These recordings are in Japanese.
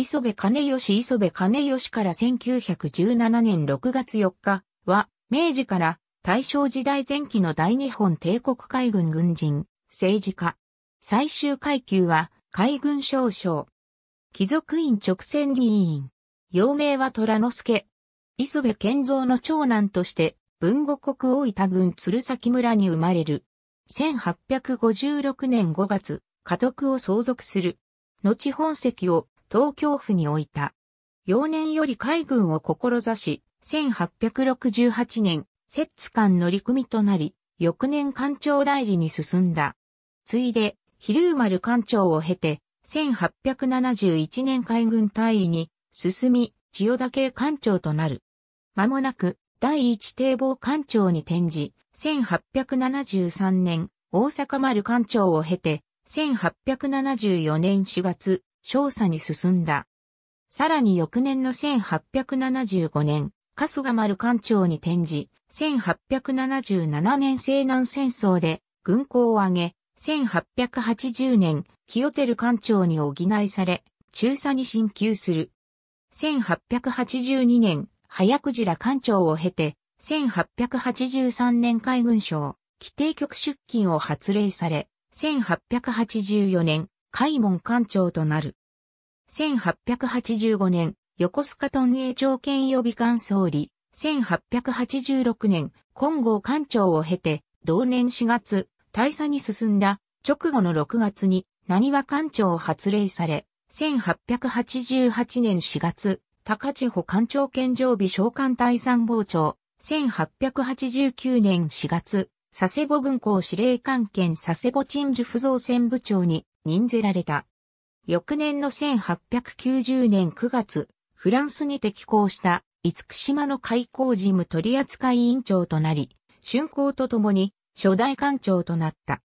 磯部兼義磯部兼義から1917年6月4日は、明治から大正時代前期の大日本帝国海軍軍人、政治家。最終階級は、海軍少将。貴族院直線議員。幼名は虎之助。磯部健造の長男として、文後国大分郡鶴崎村に生まれる。1856年5月、家督を相続する。後本籍を東京府に置いた。幼年より海軍を志し、1868年、摂津艦乗組となり、翌年艦長代理に進んだ。ついで、比留丸艦長を経て、1871年海軍大位に進み、千代田系艦長となる。間もなく、第一堤防艦長に転じ、1873年、大阪丸艦長を経て、1874年4月、少佐に進んだ。さらに翌年の1875年、春日丸艦長に転じ、1877年西南戦争で軍港を挙げ、1880年、清照艦長に補いされ、中佐に進級する。1882年、早くじら艦長を経て、1883年海軍省、規定局出勤を発令され、1884年、海門艦長となる。1885年、横須賀屯営長兼予備艦総理、1886年、金剛艦長を経て、同年4月、大佐に進んだ直後の6月に、何は艦長を発令され、1888年4月、高千穂艦長兼常備召喚隊参謀長、1889年4月、佐世保軍港司令官兼佐世保鎮守不造船部長に任ぜられた。翌年の1890年9月、フランスに適行した五島の開港事務取扱委員長となり、竣工とともに初代官庁となった。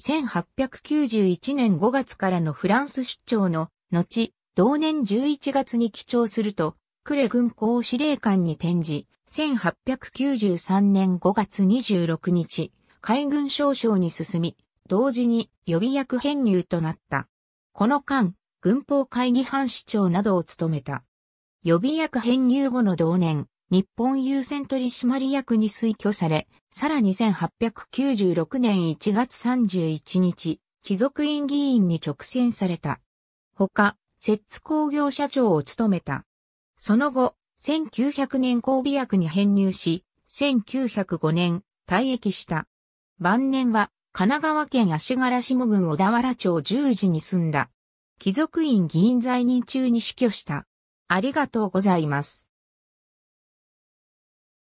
1891年5月からのフランス出張の後、同年11月に帰庁すると、クレ軍港司令官に転じ、1893年5月26日、海軍少将に進み、同時に予備役編入となった。この間、軍法会議班市長などを務めた。予備役編入後の同年、日本優先取締役に推挙され、さらに1896年1月31日、貴族院議員に直選された。ほか、摂津工業社長を務めた。その後、1900年神尾役に編入し、1905年、退役した。晩年は、神奈川県足柄下郡小田原町十字に住んだ。貴族院議員在任中に死去した。ありがとうございます。